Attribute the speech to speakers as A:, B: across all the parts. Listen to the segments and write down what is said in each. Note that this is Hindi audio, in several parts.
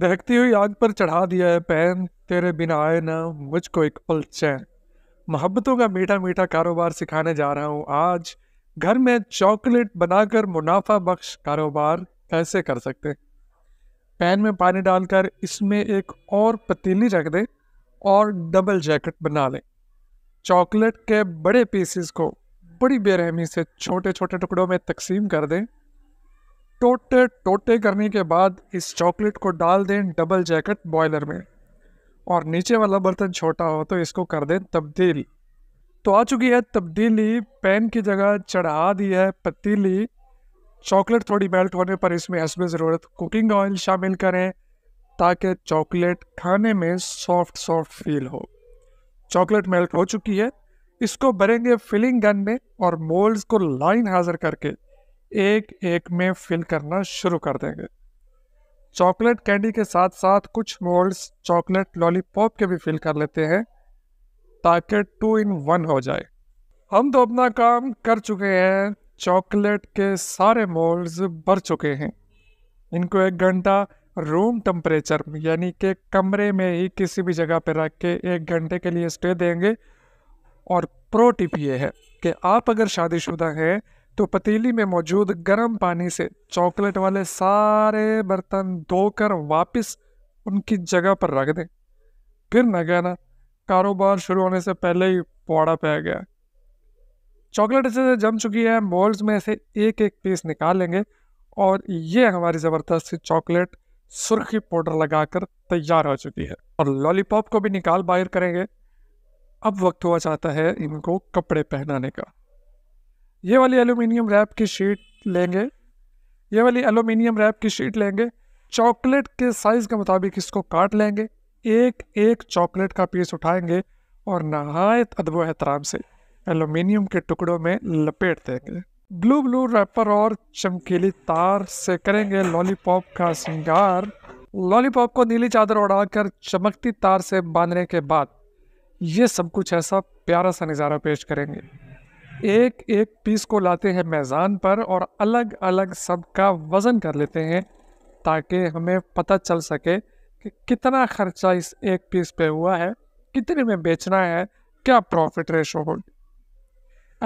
A: दहकती हुई आग पर चढ़ा दिया है पैन तेरे बिना आए ना मुझको एक पल चैन मोहब्बतों का मीठा मीठा कारोबार सिखाने जा रहा हूँ आज घर में चॉकलेट बनाकर मुनाफा बख्श कारोबार कैसे कर सकते पैन में पानी डालकर इसमें एक और पतीली रख दें और डबल जैकेट बना लें चॉकलेट के बड़े पीसेस को बड़ी बेरहमी से छोटे छोटे टुकड़ों में तकसीम कर दें टोटे टोटे करने के बाद इस चॉकलेट को डाल दें डबल जैकेट बॉयलर में और नीचे वाला बर्तन छोटा हो तो इसको कर दें तब्दील तो आ चुकी है तब्दीली पैन की जगह चढ़ा दी है पतीली चॉकलेट थोड़ी मेल्ट होने पर इसमें हसब ज़रूरत कुकिंग ऑयल शामिल करें ताकि चॉकलेट खाने में सॉफ्ट सॉफ्ट फील हो चॉकलेट मेल्ट हो चुकी है इसको भरेंगे फिलिंग गन में और मोल्स को लाइन हाजिर करके एक एक में फिल करना शुरू कर देंगे चॉकलेट कैंडी के साथ साथ कुछ मोल्ड्स चॉकलेट लॉलीपॉप के भी फिल कर लेते हैं ताकि टू इन वन हो जाए हम तो अपना काम कर चुके हैं चॉकलेट के सारे मोल्ड्स भर चुके हैं इनको एक घंटा रूम टेम्परेचर यानी कि कमरे में ही किसी भी जगह पर रख के एक घंटे के लिए स्टे देंगे और प्रो टिप ये है कि आप अगर शादीशुदा हैं तो पतीली में मौजूद गर्म पानी से चॉकलेट वाले सारे बर्तन धोकर वापस उनकी जगह पर रख दें फिर न कहना कारोबार शुरू होने से पहले ही पौड़ा पै गया चॉकलेट अच्छे से जम चुकी है मोल्ड्स में से एक एक पीस निकालेंगे और ये हमारी ज़बरदस्त चॉकलेट सुर्खी पाउडर लगाकर तैयार हो चुकी है और लॉलीपॉप को भी निकाल बाहर करेंगे अब वक्त हुआ चाहता है इनको कपड़े पहनाने का ये वाली एलुमिनियम रैप की शीट लेंगे ये वाली एलुमिनियम रैप की शीट लेंगे चॉकलेट के साइज़ के मुताबिक इसको काट लेंगे एक एक चॉकलेट का पीस उठाएंगे और नहायत अदब एहतराम से एलुमिनियम के टुकड़ों में लपेट देंगे ब्लू ब्लू रैपर और चमकीली तार से करेंगे लॉलीपॉप का श्रृंगार लॉलीपॉप को नीली चादर उड़ाकर चमकती तार से बांधने के बाद ये सब कुछ ऐसा प्यारा सा नज़ारा पेश करेंगे एक एक पीस को लाते हैं मैज़ान पर और अलग अलग सब का वज़न कर लेते हैं ताकि हमें पता चल सके कि कितना ख़र्चा इस एक पीस पे हुआ है कितने में बेचना है क्या प्रॉफिट रेशो हो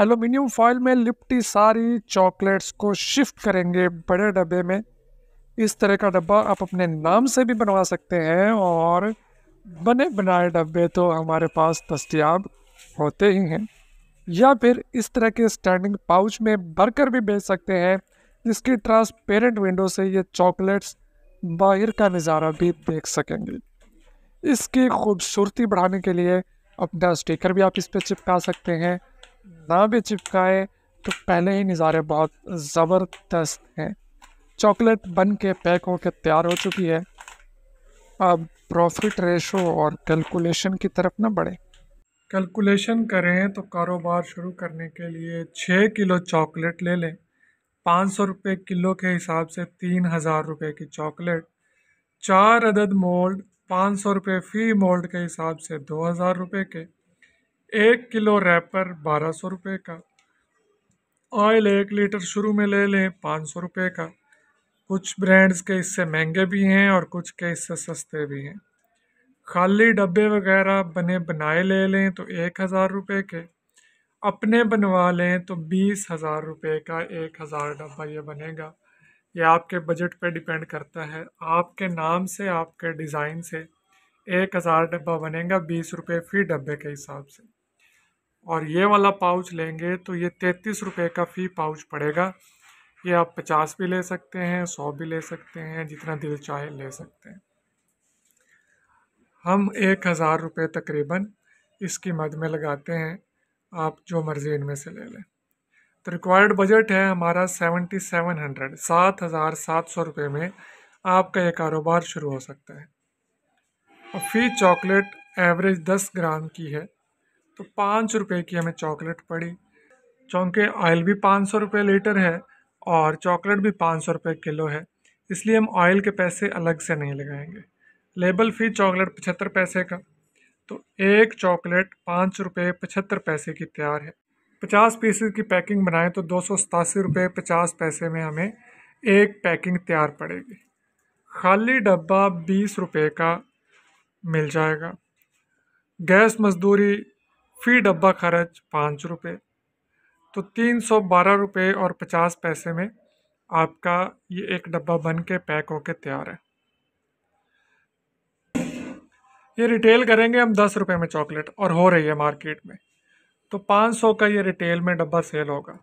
A: एलुमिनियम फॉइल में लिपटी सारी चॉकलेट्स को शिफ्ट करेंगे बड़े डब्बे में इस तरह का डब्बा आप अपने नाम से भी बनवा सकते हैं और बने बनाए डब्बे तो हमारे पास दस्तियाब होते ही हैं या फिर इस तरह के स्टैंडिंग पाउच में भरकर भी बेच सकते हैं जिसकी ट्रांसपेरेंट विंडो से ये चॉकलेट्स बाहर का नज़ारा भी देख सकेंगे इसकी खूबसूरती बढ़ाने के लिए अपना स्टिकर भी आप इस पर चिपका सकते हैं ना भी चिपकाए तो पहले ही नज़ारे बहुत ज़बरदस्त हैं चॉकलेट बन के पैक होकर तैयार हो चुकी है अब प्रॉफिट रेशो और कैलकुलेशन की तरफ ना बढ़ें कैलकुलेशन करें तो कारोबार शुरू करने के लिए छः किलो चॉकलेट ले लें पाँच सौ रुपये किलो के हिसाब से तीन हज़ार रुपये की चॉकलेट चार अदद मोल्ड पाँच सौ रुपये फ़ी मोल्ड के हिसाब से दो हज़ार रुपये के एक किलो रैपर बारह सौ रुपये का ऑयल एक लीटर शुरू में ले लें पाँच सौ रुपये का कुछ ब्रांड्स के इससे महंगे भी हैं और कुछ के इससे सस्ते भी हैं खाली डब्बे वगैरह बने बनाए ले लें तो एक हज़ार रुपये के अपने बनवा लें तो बीस हज़ार रुपये का एक हज़ार डब्बा ये बनेगा ये आपके बजट पे डिपेंड करता है आपके नाम से आपके डिज़ाइन से एक हज़ार डब्बा बनेगा बीस रुपये फ़ी डब्बे के हिसाब से और ये वाला पाउच लेंगे तो ये तैंतीस रुपये का फ़ी पाउच पड़ेगा ये आप पचास भी ले सकते हैं सौ भी ले सकते हैं जितना दिल चाहे ले सकते हैं हम एक हज़ार रुपये तकरीबन इसकी मद में लगाते हैं आप जो मर्ज़ी इनमें से ले लें तो रिक्वायर्ड बजट है हमारा सेवेंटी सेवन हंड्रेड सात हज़ार सात सौ रुपये में आपका ये कारोबार शुरू हो सकता है और फी चॉकलेट एवरेज दस ग्राम की है तो पाँच रुपये की हमें चॉकलेट पड़ी चूँकि ऑयल भी पाँच सौ रुपये लीटर है और चॉकलेट भी पाँच सौ रुपये किलो है इसलिए हम ऑयल के पैसे अलग से नहीं लगाएंगे लेबल फ़ी चॉकलेट पचहत्तर पैसे का तो एक चॉकलेट पाँच रुपये पचहत्तर पैसे की तैयार है पचास पीसेस की पैकिंग बनाएं तो दो सौ सतासी रुपये पचास पैसे में हमें एक पैकिंग तैयार पड़ेगी खाली डब्बा बीस रुपये का मिल जाएगा गैस मजदूरी फ़ी डब्बा खर्च पाँच रुपये तो तीन सौ बारह रुपये और पचास पैसे में आपका ये एक डब्बा बन के पैक होके तैयार है ये रिटेल करेंगे हम दस रुपये में चॉकलेट और हो रही है मार्केट में तो पाँच सौ का ये रिटेल में डब्बा सेल होगा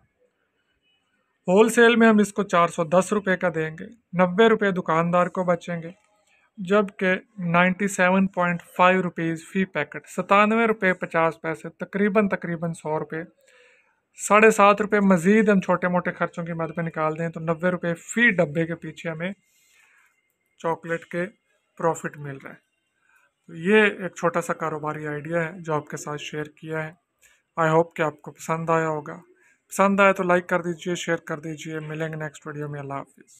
A: होल सेल में हम इसको चार सौ दस रुपये का देंगे नब्बे रुपये दुकानदार को बचेंगे जबकि ninety seven point five rupees फ़ी पैकेट सतानवे रुपये पचास पैसे तकरीबन तकरीबन सौ रुपये साढ़े सात रुपये मज़ीद हम छोटे मोटे खर्चों की मदद पर निकाल दें तो नब्बे रुपये फ़ी डब्बे के पीछे हमें चॉकलेट के प्रॉफिट मिल रहा है तो ये एक छोटा सा कारोबारी आइडिया है जो आपके साथ शेयर किया है आई होप कि आपको पसंद आया होगा पसंद आया तो लाइक कर दीजिए शेयर कर दीजिए मिलेंगे नेक्स्ट वीडियो में अल्लाह हाफिज़